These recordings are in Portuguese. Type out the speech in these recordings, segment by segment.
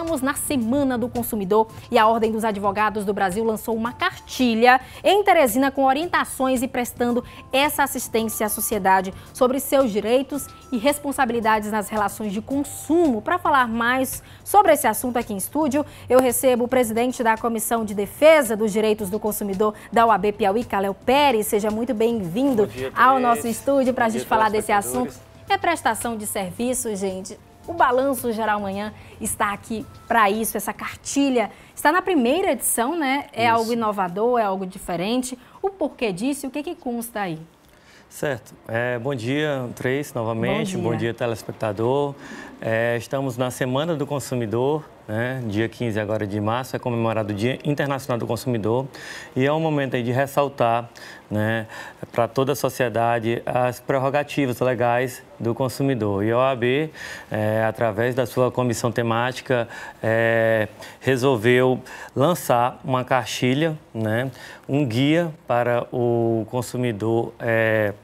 Estamos na Semana do Consumidor e a Ordem dos Advogados do Brasil lançou uma cartilha em Teresina com orientações e prestando essa assistência à sociedade sobre seus direitos e responsabilidades nas relações de consumo. Para falar mais sobre esse assunto aqui em estúdio, eu recebo o presidente da Comissão de Defesa dos Direitos do Consumidor da UAB Piauí, Calel Pérez. Seja muito bem-vindo ao nosso estúdio para a gente falar desse assunto. É prestação de serviço, gente. O Balanço Geral amanhã está aqui para isso, essa cartilha. Está na primeira edição, né? É isso. algo inovador, é algo diferente. O porquê disso e o que, que consta aí? Certo. É, bom dia, Três, novamente. Bom dia, bom dia telespectador. É, estamos na Semana do Consumidor né? Dia 15 agora de março é comemorado o Dia Internacional do Consumidor e é um momento aí de ressaltar né, para toda a sociedade as prerrogativas legais do consumidor. E a OAB, é, através da sua comissão temática, é, resolveu lançar uma cartilha, né, um guia para o consumidor. É,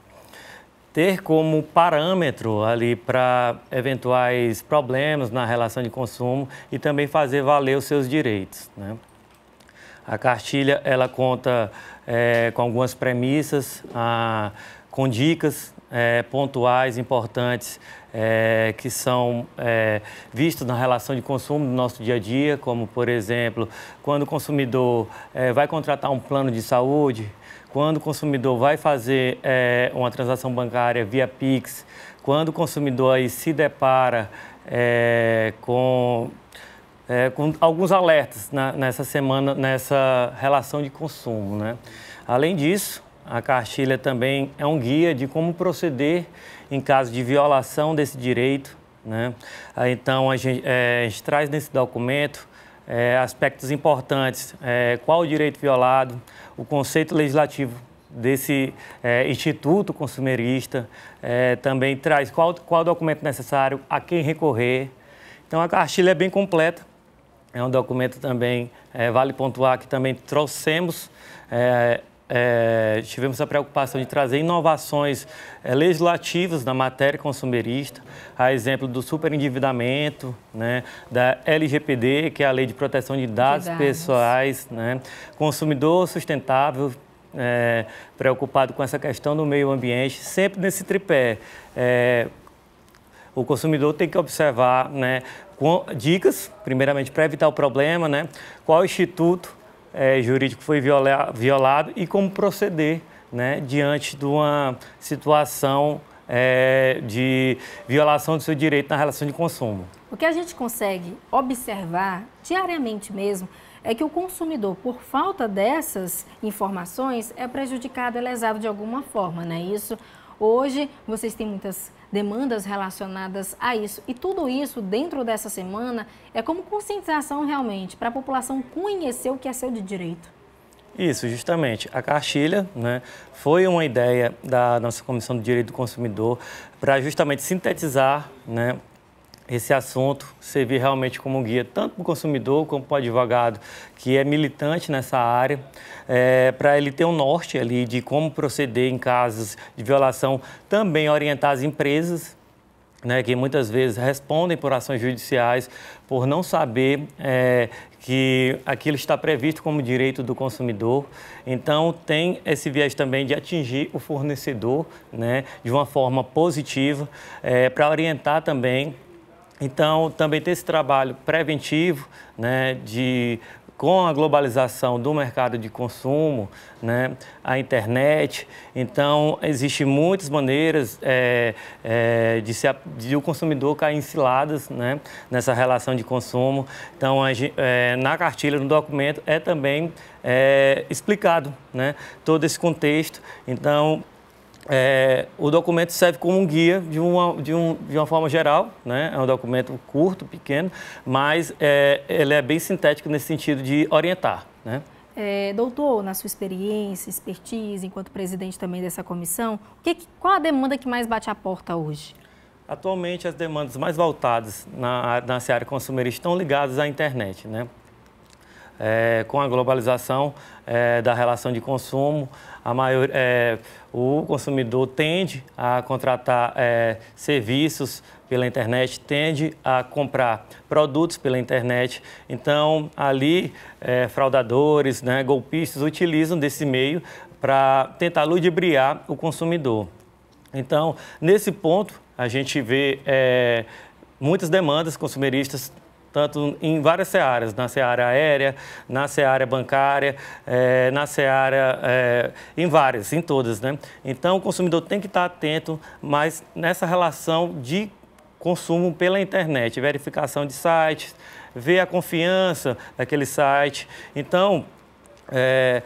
ter como parâmetro ali para eventuais problemas na relação de consumo e também fazer valer os seus direitos. Né? A cartilha ela conta é, com algumas premissas, a, com dicas é, pontuais importantes é, que são é, vistos na relação de consumo do nosso dia a dia, como, por exemplo, quando o consumidor é, vai contratar um plano de saúde, quando o consumidor vai fazer é, uma transação bancária via Pix, quando o consumidor aí se depara é, com, é, com alguns alertas na, nessa semana, nessa relação de consumo. Né? Além disso, a cartilha também é um guia de como proceder em caso de violação desse direito. Né? Então, a gente, a gente traz nesse documento é, aspectos importantes, é, qual o direito violado, o conceito legislativo desse é, instituto consumerista, é, também traz qual, qual documento necessário, a quem recorrer. Então, a cartilha é bem completa, é um documento também, é, vale pontuar que também trouxemos é, é, tivemos a preocupação de trazer inovações é, legislativas na matéria consumerista, a exemplo do superendividamento, né, da LGPD, que é a Lei de Proteção de Dados, de dados. Pessoais, né, consumidor sustentável, é, preocupado com essa questão do meio ambiente, sempre nesse tripé. É, o consumidor tem que observar né, dicas, primeiramente para evitar o problema, né, qual instituto é, jurídico foi viola, violado e como proceder né, diante de uma situação é, de violação do seu direito na relação de consumo. O que a gente consegue observar diariamente mesmo é que o consumidor, por falta dessas informações, é prejudicado, é lesado de alguma forma, né? Isso hoje vocês têm muitas demandas relacionadas a isso. E tudo isso dentro dessa semana é como conscientização realmente, para a população conhecer o que é seu de direito. Isso, justamente. A cartilha né, foi uma ideia da nossa Comissão de Direito do Consumidor para justamente sintetizar né, esse assunto servir realmente como guia, tanto para o consumidor como para o advogado que é militante nessa área, é, para ele ter um norte ali de como proceder em casos de violação, também orientar as empresas. Né, que muitas vezes respondem por ações judiciais por não saber é, que aquilo está previsto como direito do consumidor. Então, tem esse viés também de atingir o fornecedor né, de uma forma positiva, é, para orientar também então, também tem esse trabalho preventivo, né, de com a globalização do mercado de consumo, né, a internet, então existem muitas maneiras é, é, de, se, de, o consumidor cair em ciladas né, nessa relação de consumo. Então, a, é, na cartilha, no documento, é também é, explicado né, todo esse contexto. Então, é, o documento serve como um guia de uma, de um, de uma forma geral, né? é um documento curto, pequeno, mas é, ele é bem sintético nesse sentido de orientar. Né? É, doutor, na sua experiência, expertise, enquanto presidente também dessa comissão, que, qual a demanda que mais bate à porta hoje? Atualmente, as demandas mais voltadas na, na área consumerista estão ligadas à internet, né? é, com a globalização é, da relação de consumo, a maior, é, o consumidor tende a contratar é, serviços pela internet, tende a comprar produtos pela internet. Então, ali, é, fraudadores, né, golpistas utilizam desse meio para tentar ludibriar o consumidor. Então, nesse ponto, a gente vê é, muitas demandas consumeristas tanto em várias searas, na seara aérea, na seara bancária, é, na seara, é, em várias, em todas, né? Então, o consumidor tem que estar atento, mas nessa relação de consumo pela internet, verificação de sites, ver a confiança daquele site. Então, é,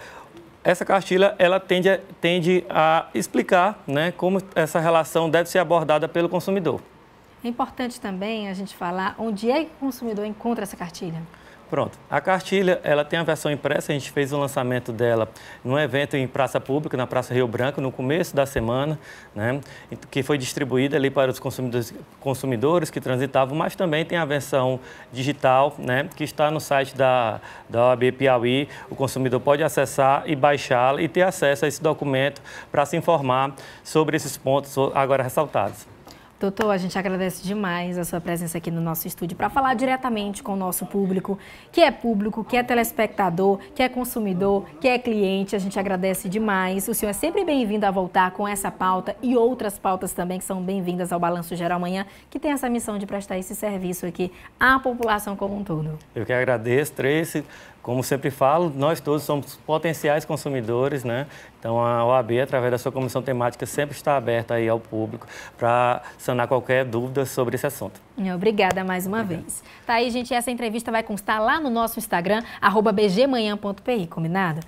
essa cartilha ela tende, a, tende a explicar né, como essa relação deve ser abordada pelo consumidor. É importante também a gente falar onde é que o consumidor encontra essa cartilha. Pronto. A cartilha, ela tem a versão impressa, a gente fez o lançamento dela num evento em praça pública, na Praça Rio Branco, no começo da semana, né, que foi distribuída ali para os consumidores, consumidores que transitavam, mas também tem a versão digital, né, que está no site da, da OAB Piauí, o consumidor pode acessar e baixá-la e ter acesso a esse documento para se informar sobre esses pontos agora ressaltados. Doutor, a gente agradece demais a sua presença aqui no nosso estúdio para falar diretamente com o nosso público, que é público, que é telespectador, que é consumidor, que é cliente. A gente agradece demais. O senhor é sempre bem-vindo a voltar com essa pauta e outras pautas também que são bem-vindas ao Balanço Geral Manhã, que tem essa missão de prestar esse serviço aqui à população como um todo. Eu que agradeço, Tracy. Como sempre falo, nós todos somos potenciais consumidores, né? Então a OAB, através da sua comissão temática, sempre está aberta aí ao público para sanar qualquer dúvida sobre esse assunto. Obrigada mais uma Obrigado. vez. Tá aí, gente, essa entrevista vai constar lá no nosso Instagram, bgmanhã.pi, combinado?